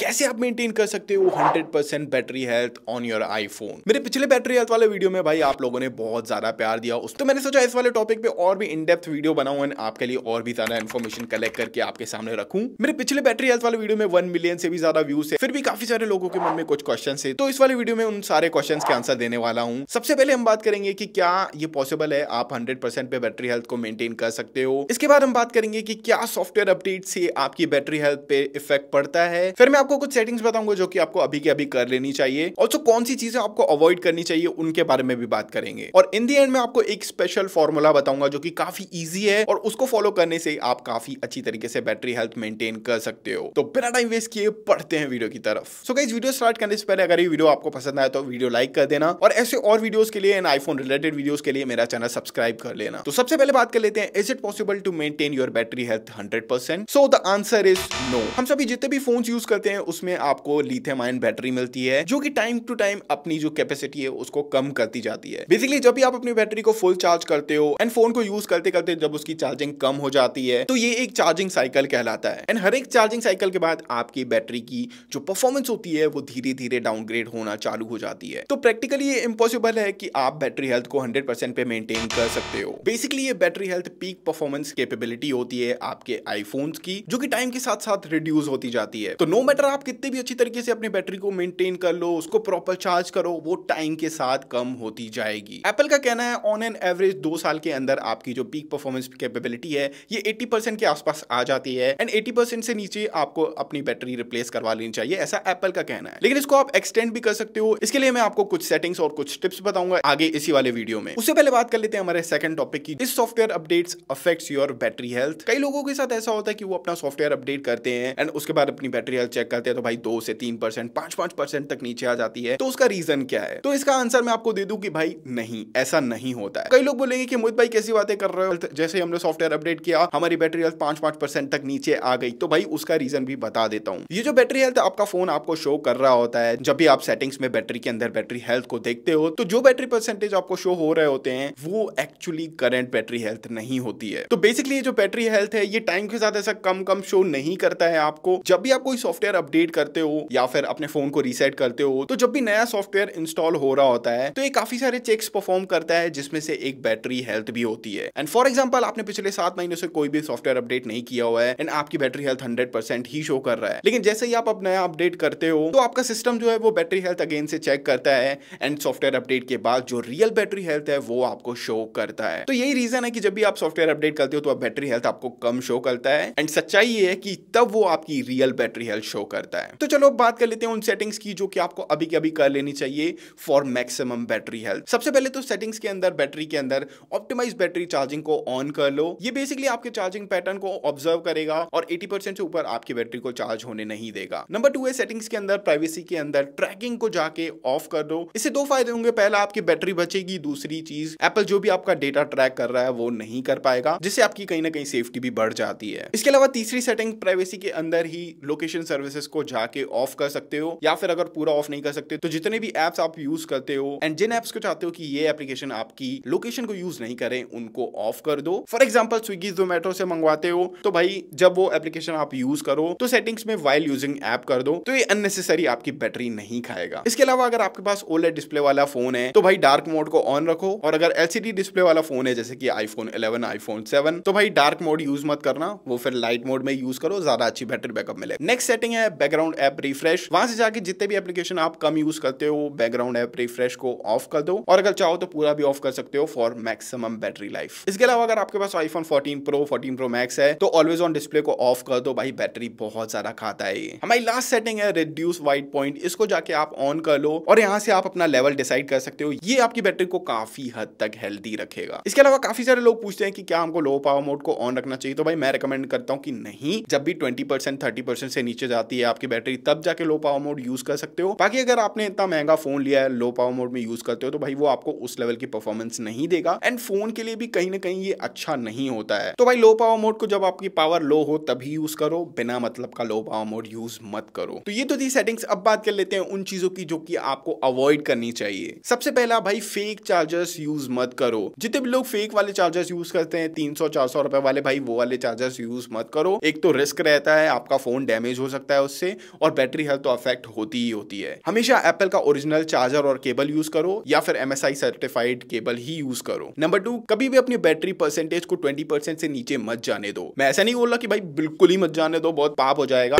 कैसे आप मेंटेन कर सकते हो 100% battery health on your iPhone मेरे पिछले बैटरी हेल्थ वाले वीडियो में भाई आप लोगों ने बहुत ज्यादा प्यार दिया उस तो मैंने सोचा इस वाले टॉपिक पे और भी इन डेप्थ वीडियो बनाऊं एंड आपके लिए और भी ज्यादा इन्फॉर्मेशन कलेक्ट करके आपके सामने रखू मेरे पिछले बैटरी हेल्थ वाले वीडियो में वन मिलियन से भी ज्यादा व्यूज है फिर भी काफी सारे लोगों के मन में कुछ क्वेश्चन है तो इस वाले वीडियो में उन सारे क्वेश्चन के आंसर देने वाला हूँ सबसे पहले हम बात करेंगे की क्या ये पॉसिबल है आप हंड्रेड पे बैटरी हेल्थ को मेंटेन कर सकते हो इसके बाद हम बात करेंगे की क्या सॉफ्टवेयर अपडेट से आपकी बैटरी हेल्थ पे इफेक्ट पड़ता है फिर मैं आपको कुछ सेटिंग्स बताऊंगा जो कि आपको अभी के अभी कर लेनी चाहिए ऑल्सो कौन सी चीजें आपको अवॉइड करनी चाहिए उनके बारे में भी बात करेंगे और इन दी एंड में आपको एक स्पेशल फॉर्मूला बताऊंगा जो कि काफी ईजी है और उसको फॉलो करने से आप काफी अच्छी तरीके से बैटरी हेल्थ मेंटेन कर सकते हो तो बिना टाइम वेस्ट किए पढ़ते हैं वीडियो की तरफ सो so, वीडियो स्टार्ट करने से पहले अगर ये वीडियो आपको पसंद आया तो वीडियो लाइक कर देना और ऐसे और वीडियोस के लिए एंड आईफोन रिलेटेड वीडियोस के लिए मेरा चैनल सब्सक्राइब कर लेना तो सबसे पहले बात कर लेते हैं is it possible to maintain your battery health hundred percent so the answer is no हम सभी जितने भी फोन यूज करते हैं हैं उसमें आपको लिथियम आयन बैटरी मिलती है जो कि टाइम टू टाइम अपनी जो कैपेसिटी है उसको कम करती जाती है बेसिकली जब भी आप अपनी बैटरी को फुल चार्ज करते हो एंड फोन को यूज करते करते जब उसकी चार्जिंग कम हो जाती है तो ये एक चार्जिंग साइकिल कहलाता है एंड हर एक चार्जिंग साइकिल के बाद आपकी बैटरी की जो परफॉर्मेंस होती है वो धीरे धीरे डाउनग्रेड होना चालू हो जाती है तो प्रैक्टिकली ये इम्पॉसिबल है कि आप बैटरी हेल्थ को हंड्रेड पे मेंटेन कर सकते हो बेसिकली ये battery health peak performance capability होती है आपके आईफोन्स की जो कि टाइम के साथ साथ रिड्यूस होती जाती है तो नो मैटर अगर आप कितने भी अच्छी तरीके से अपनी बैटरी को मेंटेन कर लो उसको प्रॉपर चार्ज करो वो टाइम के साथ कम होती जाएगी एप्पल का कहना है ऑन एन एवरेज दो साल के अंदर आपकी जो पीक परफॉर्मेंस कैपेबिलिटी है ये 80 परसेंट के आसपास आ जाती है एंड 80 परसेंट से नीचे आपको अपनी बैटरी रिप्लेस करवा लेनी चाहिए ऐसा एप्पल का कहना है लेकिन इसको आप एक्सटेंड भी कर सकते हो इसके लिए मैं आपको कुछ सेटिंग्स और कुछ टिप्स बताऊंगा आगे इसी वाले वीडियो में उससे पहले बात कर लेते हैं हमारे सेकंड टॉपिक की इस software updates affects your battery health कई लोगों के साथ ऐसा होता है कि वो अपना सॉफ्टवेयर अपडेट करते हैं एंड उसके बाद अपनी बैटरी हेल्थ चेक करते हैं तो भाई दो से तीन परसेंट पांच पांच परसेंट तक नीचे आ जाती है तो उसका रीजन क्या है तो इसका आंसर मैं आपको दे दू की भाई नहीं ऐसा नहीं होता है कई लोग बोलेंगे कि मोहित भाई कैसी बातें कर रहे हो तो जैसे हमने सॉफ्टवेयर अपडेट किया हमारी बैटरी हेल्थ पांच पांच परसेंट तक नीचे आ गई तो भाई उसका रीजन भी बता देता हूँ ये जो बैटरी हेल्थ आपका फोन आपको शो कर रहा होता है जब भी आप सेटिंग्स में बैटरी के अंदर बैटरी हेल्थ को देखते हो तो जो बैटरी परसेंटेज आपको शो हो रहे होते हैं वो एक्चुअली करंट बैटरी हेल्थ नहीं होती है तो बेसिकली ये जो बैटरी हेल्थ है ये टाइम के साथ ऐसा कम कम शो नहीं करता है आपको जब भी आप कोई सॉफ्टवेयर अपडेट करते हो या फिर अपने फोन को रीसेट करते हो तो जब भी नया सॉफ्टवेयर इंस्टॉल हो रहा होता है तो ये काफी सारे चेक्स परफॉर्म करता है जिसमें से एक बैटरी हेल्थ भी होती है एंड फॉर एग्जाम्पल आपने पिछले सात महीने से कोई भी सॉफ्टवेयर अपडेट नहीं किया हुआ है एंड आपकी बैटरी हेल्थ हंड्रेड ही शो कर रहा है लेकिन जैसे ही आप अब नया अपडेट करते हो तो आपका सिस्टम जो है वो बैटरी हेल्थ अगेन से चेक करता है एंड सॉफ्टवेयर अपडेट के बाद जो रियल बैटरी हेल्थ है वो आपको शो करता है तो यही रीजन है कि जब भी आप सॉफ्टवेयर अपडेट करते हो तो बैटरी हेल्थ आपको कम शो करता है एंड सच्चाई ये है कि तब वो आपकी रियल बैटरी हेल्थ शो करता है तो चलो बात कर लेते हैं उन सेटिंग्स की जो कि आपको अभी के अभी कर लेनी चाहिए फॉर मैक्सिमम बैटरी हेल्थ सबसे पहले तो सेटिंग्स के अंदर बैटरी के अंदर ऑप्टिमाइज बैटरी चार्जिंग को ऑन कर लो ये बेसिकली आपके चार्जिंग पैटर्न को ऑब्जर्व करेगा और एटी से ऊपर आपकी बैटरी को चार्ज होने नहीं देगा नंबर टू है सेटिंग्स के अंदर प्राइवेसी के अंदर ट्रैकिंग को जाके ऑफ कर दो इससे दो फायदे होंगे पहला आपकी बैटरी बचेगी दूसरी चीज एप्पल जो भी आपका डेटा ट्रैक कर रहा है वो नहीं कर पाएगा जिससे आपकी कहीं ना कहीं सेफ्टी भी बढ़ जाती है इसके अलावा तीसरी सेटिंग प्राइवेसी के अंदर ही लोकेशन सर्विसेज प्रेफरेंसेस को जाके ऑफ कर सकते हो या फिर अगर पूरा ऑफ नहीं कर सकते तो जितने भी एप्स आप यूज करते हो एंड जिन एप्स को चाहते हो कि ये एप्लीकेशन आपकी लोकेशन को यूज नहीं करें उनको ऑफ कर दो फॉर एग्जाम्पल स्विगी जोमेटो से मंगवाते हो तो भाई जब वो एप्लीकेशन आप यूज करो तो सेटिंग्स में वाइल यूजिंग ऐप कर दो तो ये अननेसेसरी आपकी बैटरी नहीं खाएगा इसके अलावा अगर आपके पास ओलेट डिस्प्ले वाला फोन है तो भाई डार्क मोड को ऑन रखो और अगर एलसीडी डिस्प्ले वाला फोन है जैसे कि आईफोन 11, आईफोन 7 तो भाई डार्क मोड यूज मत करना वो फिर लाइट मोड में यूज करो ज्यादा अच्छी बैटरी बैकअप मिले नेक्स्ट सेटिंग है बैकग्राउंड ऐप रिफ्रेश वहां से जाके जितने भी एप्लीकेशन आप कम यूज करते हो बैकग्राउंड ऐप रिफ्रेश को ऑफ कर दो और अगर चाहो तो पूरा भी ऑफ कर सकते हो फॉर मैक्सिमम बैटरी लाइफ इसके अलावा अगर आपके पास iPhone fourteen pro fourteen pro max है तो ऑलवेज ऑन डिस्प्ले को ऑफ कर दो भाई बैटरी बहुत ज्यादा खाता है हमारी लास्ट सेटिंग है रिड्यूस वाइट पॉइंट इसको जाके आप ऑन कर लो और यहाँ से आप अपना लेवल डिसाइड कर सकते हो ये आपकी बैटरी को काफी हद तक हेल्थी रखेगा इसके अलावा काफी सारे लोग पूछते हैं कि क्या हमको लो पावर मोड को ऑन रखना चाहिए तो भाई मैं रिकमेंड करता हूँ कि नहीं जब भी ट्वेंटी परसेंट थर्टी परसेंट से नीचे जाती जाती है आपकी बैटरी तब जाके लो पावर मोड यूज कर सकते हो बाकी अगर आपने इतना महंगा फोन लिया है लो पावर मोड में यूज करते हो तो भाई वो आपको उस लेवल की परफॉर्मेंस नहीं देगा एंड फोन के लिए भी कहीं ना कहीं ये अच्छा नहीं होता है तो भाई लो पावर मोड को जब आपकी पावर लो हो तभी यूज करो बिना मतलब का लो पावर मोड यूज मत करो तो ये तो थी सेटिंग्स अब बात कर लेते हैं उन चीजों की जो की आपको अवॉइड करनी चाहिए सबसे पहला भाई फेक चार्जर्स यूज मत करो जितने भी लोग फेक वाले चार्जर्स यूज करते हैं तीन सौ रुपए वाले भाई वो वाले चार्जर्स यूज मत करो एक तो रिस्क रहता है आपका फोन डैमेज हो सकता है है उससे और बैटरी हेल्थ तो अफेक्ट होती ही होती है हमेशा एप्पल का ओरिजिनल चार्जर और केबल यूज करो या फिर एम सर्टिफाइड केबल ही यूज करो नंबर टू कभी भी अपनी बैटरी परसेंटेज को ट्वेंटी परसेंट से नीचे मत जाने दो मैं ऐसा नहीं बोल रहा की भाई बिल्कुल ही मत जाने दो बहुत पाप हो जाएगा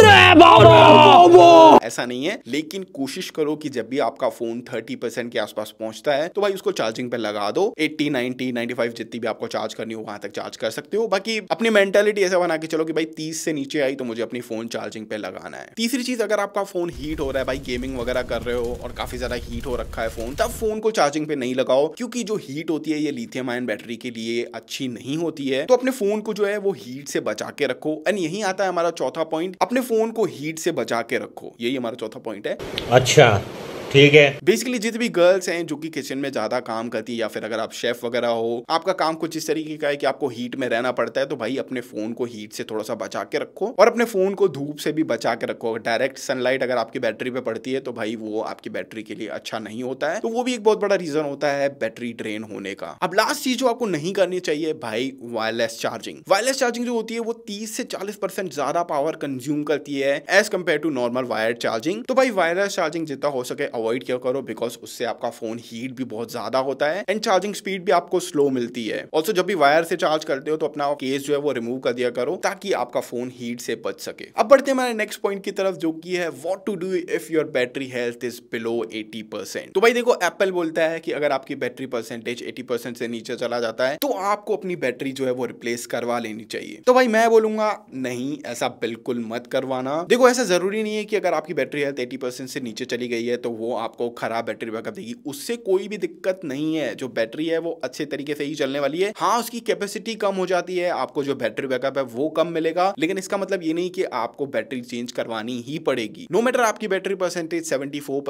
ऐसा नहीं है लेकिन कोशिश करो कि जब भी आपका फोन थर्टी परसेंट के आसपास पहुंचता है तो भाई उसको चार्जिंग पे लगा दो एट्टी नाइनटी नाइनटी फाइव जितनी भी आपको चार्ज करनी हो वहां तक चार्ज कर सकते हो बाकी अपनी मेंटेलिटी ऐसा बना के चलो कि भाई तीस से नीचे आई तो मुझे अपनी फोन चार्जिंग पे लगाना करना है तीसरी चीज अगर आपका फोन हीट हो रहा है भाई गेमिंग वगैरह कर रहे हो और काफी ज्यादा हीट हो रखा है फोन तब फोन को चार्जिंग पे नहीं लगाओ क्योंकि जो हीट होती है ये लिथियम आयन बैटरी के लिए अच्छी नहीं होती है तो अपने फोन को जो है वो हीट से बचा के रखो एंड यही आता है हमारा चौथा पॉइंट अपने फोन को हीट से बचा के रखो यही हमारा चौथा पॉइंट है अच्छा ठीक है बेसिकली जितनी भी गर्ल्स हैं जो कि किचन में ज्यादा काम करती है या फिर अगर आप शेफ वगैरह हो आपका काम कुछ इस तरीके का है कि आपको हीट में रहना पड़ता है तो भाई अपने फोन को हीट से थोड़ा सा बचा के रखो और अपने फोन को धूप से भी बचा के रखो डायरेक्ट सनलाइट अगर आपकी बैटरी पे पड़ती है तो भाई वो आपकी बैटरी के लिए अच्छा नहीं होता है तो वो भी एक बहुत बड़ा रीजन होता है बैटरी ड्रेन होने का अब लास्ट चीज जो आपको नहीं करनी चाहिए भाई वायरलेस चार्जिंग वायरलेस चार्जिंग जो होती है वो तीस से चालीस परसेंट ज्यादा पावर कंज्यूम करती है as compare to normal wire charging तो भाई वायरलेस चार्जिंग जितना हो सके अवॉइड क्या करो बिकॉज उससे आपका फोन हीट भी बहुत ज्यादा होता है एंड चार्जिंग स्पीड भी आपको स्लो मिलती है ऑल्सो जब भी वायर से चार्ज करते हो तो अपना केस जो है वो रिमूव कर दिया करो ताकि आपका फोन हीट से बच सके अब बढ़ते हैं हमारे नेक्स्ट पॉइंट की तरफ जो की है what to do if your battery health is below eighty तो भाई देखो एप्पल बोलता है कि अगर आपकी बैटरी परसेंटेज एटी से नीचे चला जाता है तो आपको अपनी बैटरी जो है वो रिप्लेस करवा लेनी चाहिए तो भाई मैं बोलूंगा नहीं ऐसा बिल्कुल मत करवाना देखो ऐसा जरूरी नहीं है कि अगर आपकी बैटरी हेल्थ एटी से नीचे चली गई है तो वो आपको खराब बैटरी बैकअप देगी उससे कोई भी दिक्कत नहीं है जो बैटरी है वो अच्छे तरीके से ही चलने वाली है हाँ उसकी कैपेसिटी कम हो जाती है आपको जो बैटरी बैकअप है वो कम मिलेगा लेकिन इसका मतलब ये नहीं कि आपको बैटरी चेंज करवानी ही पड़ेगी नो मैटर आपकी बैटरी परसेंटेज सेवेंटी फोर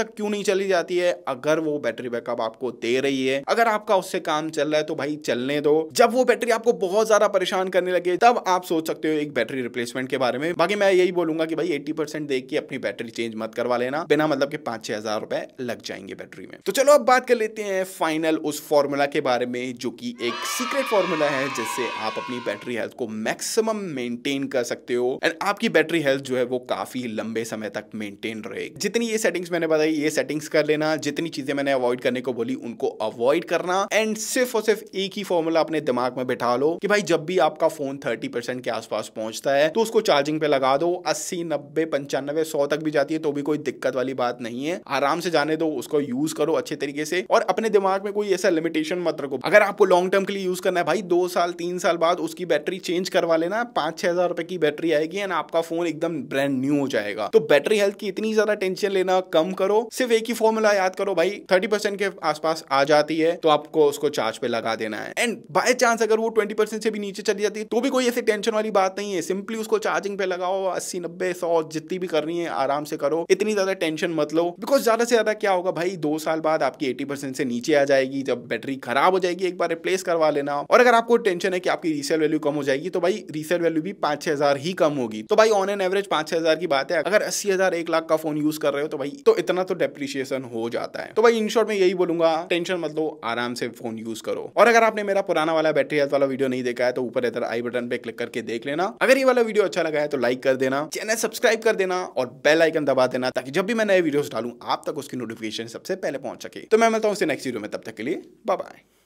तक क्यों नहीं चली जाती है अगर वो बैटरी बैकअप आपको दे रही है अगर आपका उससे काम चल रहा है तो भाई चलने दो जब वो बैटरी आपको बहुत ज्यादा परेशान करने लगे तब आप सोच सकते हो एक बैटरी रिप्लेसमेंट के बारे में बाकी मैं यही बोलूंगा कि भाई 80% देख के अपनी बैटरी चेंज मत करवा लेना बिना देना मतलब कि पाँच छः हज़ार रुपये लग जाएंगे बैटरी में तो चलो अब बात कर लेते हैं फाइनल उस फॉर्मूला के बारे में जो कि एक सीक्रेट फॉर्मूला है जिससे आप अपनी बैटरी हेल्थ को मैक्सिमम मेंटेन कर सकते हो एंड आपकी बैटरी हेल्थ जो है वो काफ़ी लंबे समय तक मेंटेन रहेगी जितनी ये सेटिंग्स मैंने बताई ये सेटिंग्स कर लेना जितनी चीज़ें मैंने अवॉइड करने को बोली उनको अवॉइड करना एंड सिर्फ और सिर्फ एक ही फॉर्मूला अपने दिमाग में बैठा लो कि भाई जब भी आपका फोन थर्टी के आसपास पहुंचता है तो उसको चार्जिंग पे लगा दो अस्सी नब्बे पंचानवे सौ तक भी जाती है तो भी कोई दिक्कत वाली वाली बात नहीं है आराम से जाने दो उसको यूज करो अच्छे तरीके से और अपने दिमाग में कोई ऐसा लिमिटेशन मत रखो अगर आपको लॉन्ग टर्म के लिए यूज करना है भाई दो साल तीन साल बाद उसकी बैटरी चेंज करवा लेना पांच छह हजार रुपए की बैटरी आएगी एंड आपका फोन एकदम ब्रांड न्यू हो जाएगा तो बैटरी हेल्थ की इतनी ज्यादा टेंशन लेना कम करो सिर्फ एक ही फॉर्मूला याद करो भाई थर्टी के आसपास आ जाती है तो आपको उसको चार्ज पे लगा देना है एंड बाय चांस अगर वो ट्वेंटी से भी नीचे चली जाती है तो भी कोई ऐसी टेंशन वाली बात नहीं है सिंपली उसको चार्जिंग पे लगाओ अस्सी नब्बे सौ जितनी भी करनी है आराम से करो इतनी ज्यादा टेंशन टेंशन मत लो बिकॉज ज़्यादा से ज़्यादा क्या होगा भाई दो साल बाद आपकी एटी परसेंट से नीचे आ जाएगी जब बैटरी खराब हो जाएगी एक बार रिप्लेस करवा लेना और अगर आपको टेंशन है कि आपकी रीसेल वैल्यू कम हो जाएगी तो भाई रीसेल वैल्यू भी पांच छह हज़ार ही कम होगी तो भाई ऑन एन एवरेज पांच छह हज़ार की बात है अगर अस्सी हज़ार एक लाख का फोन यूज़ कर रहे हो तो भाई तो इतना तो डेप्रिशिएशन हो जाता है तो भाई इन शॉर्ट में यही बोलूंगा टेंशन मत लो आराम से फोन यूज़ करो और अगर आपने मेरा पुराना वाला बैटरी हेल्थ वाला वीडियो नहीं देखा है तो ऊपर इधर आई बटन पे क्लिक करके देख लेना अगर ये वाला वीडियो अच्छा लगा है तो लाइक कर देना चैनल सब्सक्राइब कर देना और बेल आइकन दबा देना ताकि जब भी मैं नए वीडियोस डालूं आप तक उसकी नोटिफिकेशन सबसे पहले पहुंच सके तो मैं मिलता हूं उसे नेक्स्ट वीडियो में तब तक के लिए बाय